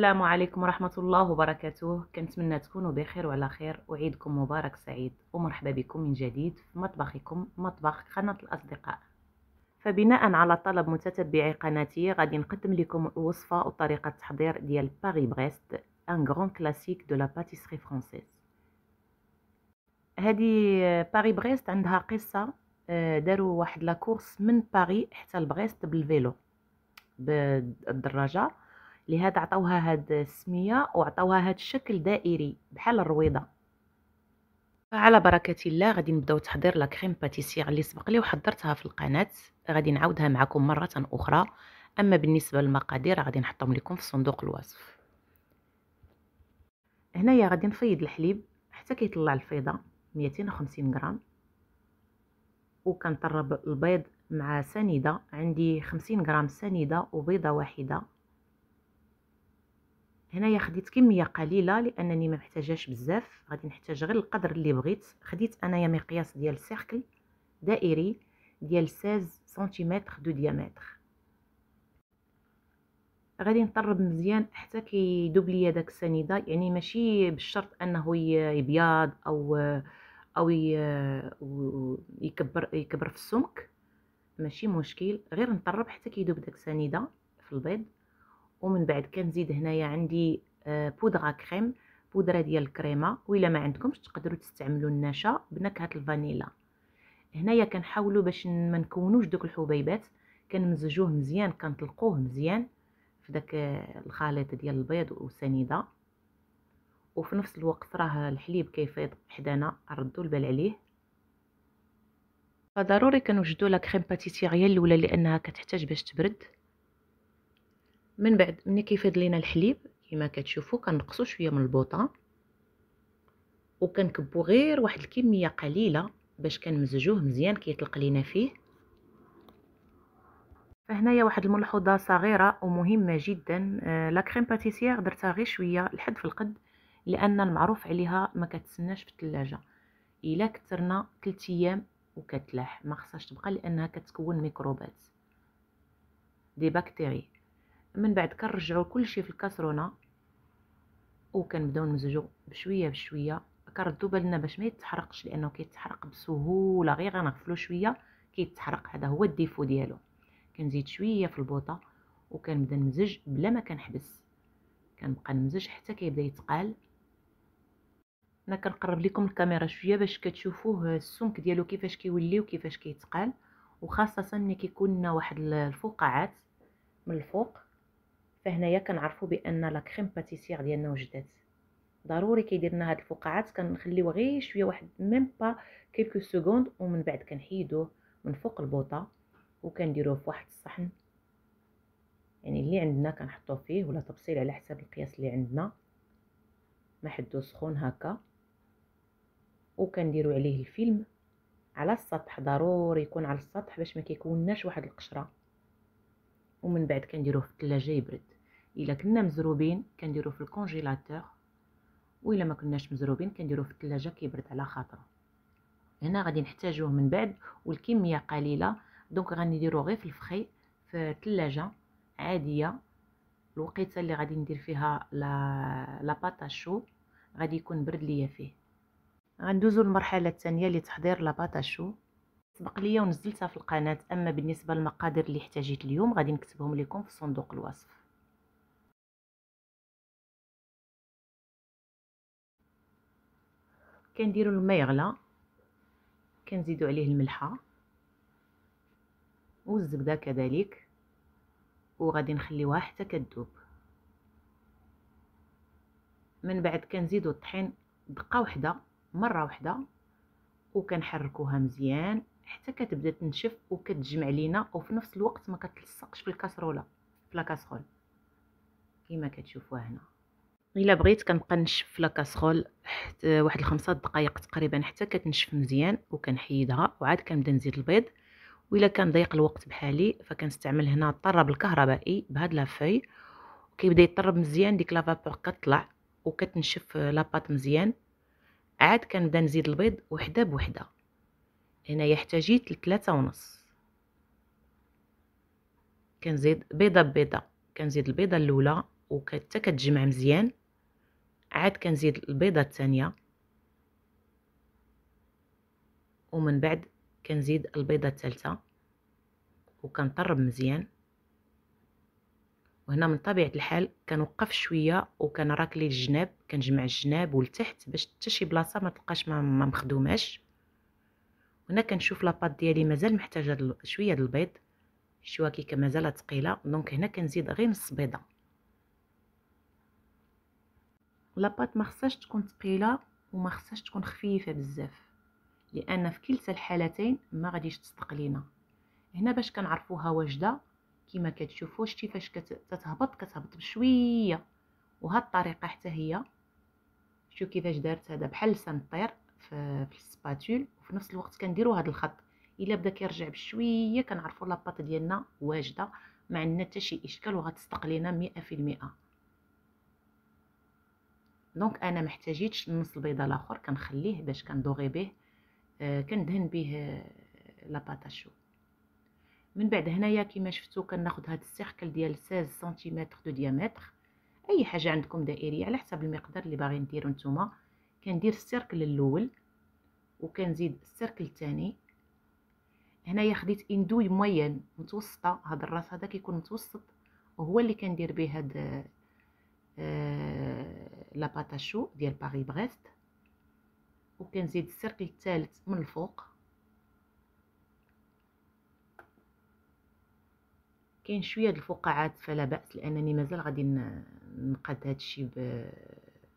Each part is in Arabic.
السلام عليكم ورحمة الله وبركاته كنتمنى تكونوا بخير وعلى خير وعيدكم مبارك سعيد ومرحبا بكم من جديد في مطبخكم مطبخ قناة الأصدقاء فبناء على طلب متتبعي قناتي غادي نقدم لكم الوصفة وطريقة تحضير ديال باغي بريست ان غران كلاسيك دو لاباتيسري باتيسري فرانسيز هذه باغي بريست عندها قصة آه، داروا واحد لاكورس من باغي حتى لبريست بالفيلو بالدراجة لهذا عطوها هاد السميه وعطوها هاد الشكل دائري بحال الرويضه فعلى بركه الله غادي نبداو تحضير لكريم باتيسيغ باتيسير اللي سبق لي وحضرتها في القناه غادي نعاودها معكم مره اخرى اما بالنسبه للمقادير غادي نحطهم لكم في صندوق الوصف هنايا غادي نفيض الحليب حتى كيطلع الفيضه 250 غرام وكنطرب البيض مع سنيده عندي 50 غرام سنيده وبيضه واحده هنايا خديت كميه قليله لانني ما محتاجاش بزاف غادي نحتاج غير القدر اللي بغيت خديت انايا مقياس ديال سيركل دائري ديال 16 سنتيمتر دو ديامتر غادي نطرب مزيان حتى كيدوب ليا داك السنيده يعني ماشي بالشرط انه يبيض او او يكبر يكبر في السمك ماشي مشكل غير نطرب حتى كيدوب داك السنيده في البيض ومن بعد كنزيد هنايا عندي آه، بودغا كريم بودره ديال الكريمه وإلا ما عندكمش تقدروا تستعملوا النشا بنكهه الفانيلا هنايا كنحاولوا باش ما نكونوش دوك الحبيبات كنمزجوه مزيان كنطلقوه مزيان في داك آه، الخليط ديال البيض والسنيده وفي نفس الوقت راه الحليب كيفيض حدانا ردوا البال عليه فضروري كنوجدوا لا كريم باتيسيريه الاولى لانها كتحتاج باش تبرد من بعد ملي كيفاد لينا الحليب كما كتشوفوا كنقصوا شويه من البوطه وكنكبوا غير واحد الكميه قليله باش كنمزجوه مزيان كيطلق لينا فيه فهنايا واحد الملحوظه صغيره ومهمه جدا آه، لا كريم باتيسيير درتها غير شويه لحد في القد لان المعروف عليها ما كتسناش في الثلاجه الا كثرنا 3 ايام وكتلاح ما خصهاش تبقى لانها كتكون ميكروبات دي بكتيري من بعد كنرجعوا كلشي في الكاسرونه وكنبداو نمزجو بشويه بشويه كنردو بالنا باش ما يتحرقش لانه كيتحرق بسهوله غير غنغفلو شويه كيتحرق هذا هو الديفو ديالو كنزيد شويه في البوطه وكنبدا نمزج بلا ما كنحبس كنبقى نمزج حتى كيبدا يتقال انا كنقرب لكم الكاميرا شويه باش كتشوفوه السمك ديالو كيفاش كيولي وكيفاش كيتقال وخاصه ملي كيكون واحد الفقاعات من الفوق فهنايا كنعرفوا بان لا كريم باتيسير ديالنا وجدات ضروري كيديرنا هاد الفقاعات كنخليوه غير شويه واحد ميم با كيلكو سكوند ومن بعد كنحيدوه من فوق البوطه وكنديروه في واحد الصحن يعني اللي عندنا كنحطوه فيه ولا تبصيل على حسب القياس اللي عندنا ما حدو سخون هكا وكنديروا عليه الفيلم على السطح ضروري يكون على السطح باش ما كيكونناش واحد القشره ومن بعد كنديروه في الثلاجه يبرد الا كنا مزروبين كنديرو في الكونجيلاتور والا ما كناش مزروبين كنديرو في الثلاجه كيبرد على خاطره هنا غادي نحتاجوه من بعد والكميه قليله دونك غنديرو غير في الفخي في الثلاجه عاديه الوقيته اللي غادي ندير فيها لا لا باتاشو غادي يكون برد ليا فيه غندوزو للمرحله الثانيه لتحضير لا باتاشو سبق ليا ونزلتها في القناه اما بالنسبه للمقادير اللي احتاجيت اليوم غادي نكتبهم لكم في صندوق الوصف كنديرو الماء يغلى كنزيدو عليه الملحه والزبده كذلك وغادي نخليوها حتى كتذوب من بعد كنزيدو الطحين دقه واحده مره واحده وكنحركوها مزيان حتى كتبدا تنشف وكتجمع لينا وفي نفس الوقت ما كتلصقش في الكسرولة في لا كيما كما كتشوفوها هنا الا بغيت كنبقى نشف لا حتى واحد الخمسة دقائق تقريبا حتى كتنشف مزيان وكنحيدها وعاد كنبدا نزيد البيض وإلا كان ضيق الوقت بحالي فكنستعمل هنا الطرب الكهربائي بهاد لافاي كيبدا يطرب مزيان ديك لافابور كطلع وكتنشف لاباط مزيان عاد كنبدا نزيد البيض وحده بوحده هنايا يحتاجيت لثلاثة ونص كنزيد بيضه ببيضه كنزيد البيضه الاولى وكتا كتجمع مزيان عاد كنزيد البيضه الثانيه ومن بعد كنزيد البيضه الثالثه وكنطرب مزيان وهنا من طبيعه الحال كنوقف شويه وكنراكلي الجناب كنجمع الجناب والتحت باش حتى شي بلاصه ما تلقاش ما, مخدوماش هنا كنشوف لاباط ديالي مازال محتاجه شويه د البيض الشواكيكه مازال ثقيله دونك هنا كنزيد غير نص بيضه لاباط ما خصهاش تكون ثقيله وما خصهاش تكون خفيفه بزاف لان في كلتا الحالتين ما غاديش تصدق لينا هنا باش كنعرفوها واجده كما كتشوفوا شتي فاش كتهبط كتهبط بشويه وهاد الطريقه حتى هي شو كيفاش دارت هذا بحال لسان في, في السباتول وفي نفس الوقت كنديروا هذا الخط الا بدا كيرجع بشويه كنعرفوا لاباط ديالنا واجده ما عندنا حتى شي اشكال لينا 100% دونك انا محتاجيتش النص البيضه الاخر كنخليه باش كندوغي به آه كندهن به آه، لاباطاشو من بعد هنايا كيما شفتو كناخد هاد السيركل ديال 16 سنتيمتر دو ديامتر اي حاجه عندكم دائريه على حسب المقدار اللي باغيين ديرو نتوما كندير السيركل الاول وكنزيد السيركل الثاني هنايا خديت اندوي موين متوسطه هاد الراس هذا كيكون متوسط وهو اللي كندير به هاد آه, آه، لاباتاشو ديال باغي بريست وكنزيد السرقي الثالث من الفوق كاين شويه الفقاعات فلا باس لانني مازال غادي نقاد هادشي ب...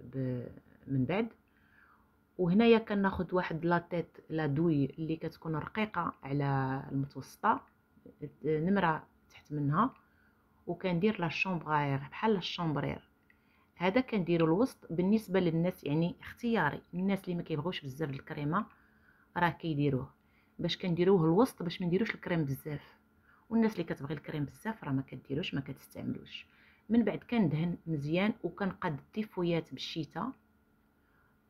ب من بعد وهنايا كناخد واحد لاتيت لا دوي اللي كتكون رقيقه على المتوسطه نمره تحت منها وكندير لا شومبرير بحال الشومبرير هذا كنديرو الوسط بالنسبه للناس يعني اختياري الناس اللي ما كيبغوش بزاف الكريمه راه كيديروه باش كنديروه الوسط باش ما نديروش الكريم بزاف والناس اللي كتبغي الكريم بزاف راه ما كديروش ما كتستعملوش من بعد كندهن مزيان وكنقاد التيفويات بالشيتا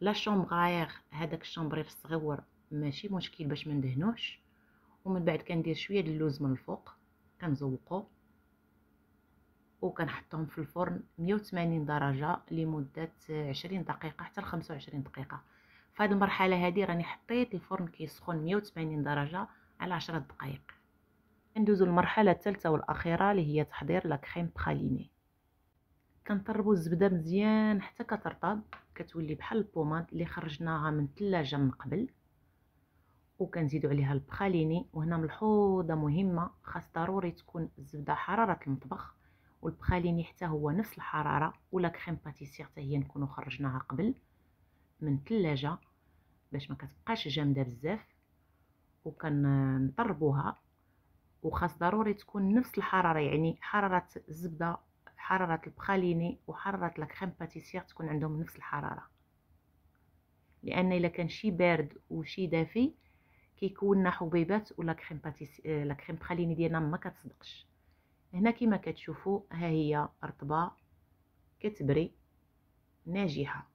لا شومبغير هذاك الشومبرير الصغير ماشي مشكل باش ما ندهنوش ومن بعد كندير شويه د اللوز من الفوق كنزوقو وكنحطهم في الفرن 180 درجه لمده 20 دقيقه حتى ل 25 دقيقه في هذه المرحله هذه راني حطيت الفرن كيسخن 180 درجه على 10 دقائق ندوزو المرحله الثالثه والاخيره اللي هي تحضير لا كريم براليني كنطربو الزبده مزيان حتى كترطب كتولي بحال البوماد اللي خرجناها من الثلاجه من قبل وكنزيدو عليها البخاليني وهنا ملحوظه مهمه خاص ضروري تكون الزبده حراره المطبخ والبخاليني حتى هو نفس الحراره ولا كريم باتيسير حتى هي نكونوا خرجناها قبل من الثلاجه باش ما كتبقاش جامده بزاف وكنطربوها وخاص ضروري تكون نفس الحراره يعني حراره الزبده حراره البخاليني وحراره لاكريم باتيسير تكون عندهم نفس الحراره لان الا كان شي بارد وشي دافي كيكون حبيبات ولا كريم باتيسير لا كريم بخاليني ديالنا ما كتصدقش هنا كما كتشوفوا ها هي رطبه كتبري ناجحه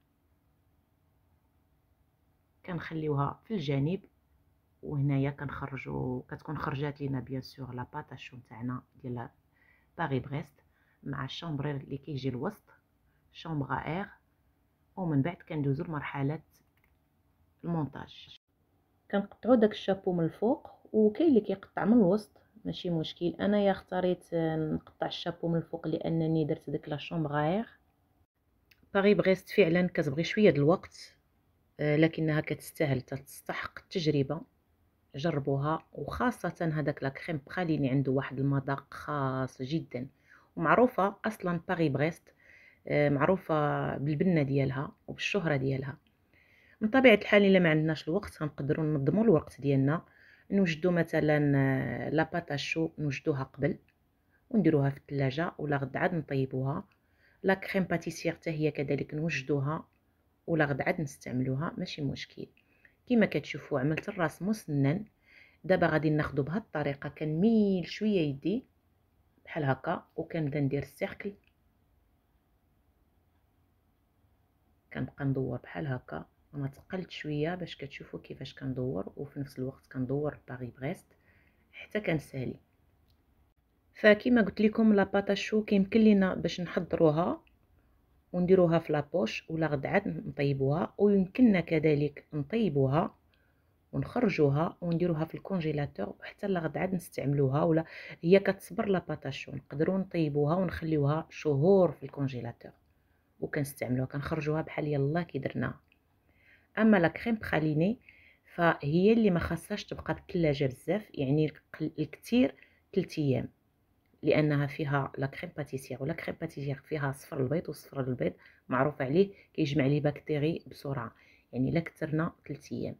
كنخليوها في الجانب وهنايا كنخرجوا كتكون خرجات لينا بيان سور لا باتاشو تاعنا ديال باغي بريست مع الشامبرير اللي كيجي الوسط شامبغا اير ومن بعد كندوزو لمرحله المونتاج كنقطعو داك الشابو من الفوق وكاين اللي كيقطع من الوسط ماشي مشكل انايا اختاريت نقطع الشابو من الفوق لانني درت داك لا شومبغير باغي بغيست فعلا كتبغي شويه ديال الوقت آه، لكنها كتستاهل تستحق التجربه جربوها وخاصه هذاك لا كريم براليني عنده واحد المذاق خاص جدا ومعروفه اصلا باغي بغيست آه، معروفه بالبنه ديالها وبالشهره ديالها من طبيعه الحال الا ما عندناش الوقت غنقدروا ننظموا الوقت ديالنا نوجدو مثلا آه، لاباتاشو نوجدوها قبل ونديروها في الثلاجه ولا غد عاد نطيبوها لا كريم باتيسير حتى هي كذلك نوجدوها ولا غد عاد نستعملوها ماشي مشكل كما كتشوفوا عملت الراس مسنن دابا غادي ناخذو بهاد الطريقه كنميل شويه يدي بحال هكا وكنبدا ندير السيركل كنبقى ندور بحال هكا وما تقلت شويه باش كتشوفوا كيفاش كندور وفي نفس الوقت كندور باغي بريست حتى كنسالي فكما قلت لكم لاباطا شو كيمكن لينا باش نحضروها ونديروها في لابوش ولا غد عاد نطيبوها ويمكننا كذلك نطيبوها ونخرجوها ونديروها في الكونجيلاتور حتى لغدا عاد نستعملوها ولا هي كتصبر لاباطاشو نقدروا نطيبوها ونخليوها شهور في الكونجيلاتور وكنستعملوها كنخرجوها بحال يلاه كي درناها اما لا كريم براليني فهي اللي ما خاصهاش تبقى الثلاجه بزاف يعني الكثير 3 ايام لانها فيها لا كريم باتيسير ولا كريم باتيسير فيها صفر البيض وصفر البيض معروف عليه كيجمع لي بكتيري بسرعه يعني لا كثرنا 3 ايام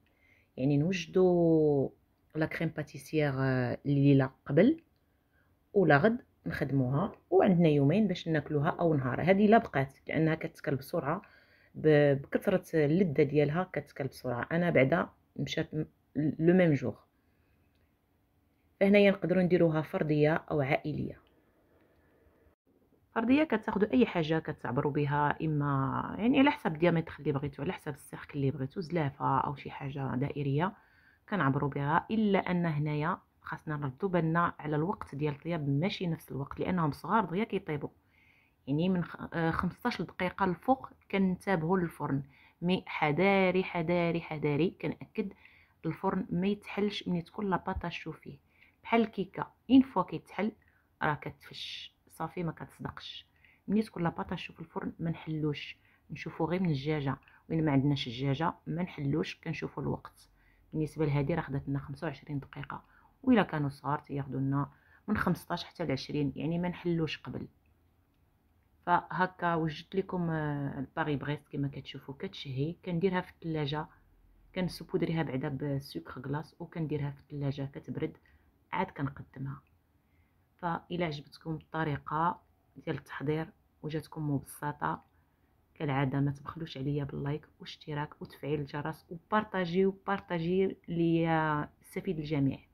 يعني نوجدوا لا كريم باتيسير آه، الليله قبل ولا غد نخدموها وعندنا يومين باش ناكلوها او نهار هذه لا بقات لانها كتكل بسرعه بكثره اللذه ديالها كتكل بسرعه انا بعدا مشات لو ميم جوغ فهنايا نقدروا نديروها فرديه او عائليه فرديه كتاخذوا اي حاجه كتعبروا بها اما يعني على حسب الديامتر اللي بغيتو على حسب السيرك اللي بغيتو زلافه او شي حاجه دائريه كنعبروا بها الا ان هنايا خاصنا نردو بالنا على الوقت ديال الطياب ماشي نفس الوقت لانهم صغار دغيا كيطيبوا يعني من 15 آه، دقيقه الفوق كنتابعوا للفرن مي حذاري حذاري حذاري كنأكد الفرن ما يتحلش ملي تكون لاباطا فيه بحال الكيكه اين فوا كيتحل راه كتفش صافي ما كتصدقش ملي تكون لاباطا في الفرن ما نحلوش نشوفو غير من الدجاجه وين ما عندناش الدجاجه ما نحلوش كنشوفو الوقت بالنسبه لهذه راه خدات لنا 25 دقيقه وإلا كانوا صغار تياخذوا لنا من 15 حتى ل 20 يعني ما نحلوش قبل فهكا وجدت لكم آه، الباري بريست كما كتشوفوا كتشهي كنديرها في الثلاجه كنسبودريها بعدا بسكر غلاص وكنديرها في الثلاجه كتبرد عاد كنقدمها فإلا عجبتكم الطريقه ديال التحضير وجاتكم مبسطه كالعاده ما تبخلوش عليا باللايك واشتراك وتفعيل الجرس وبارطاجيو بارطاجيو ليستفيد آه، الجميع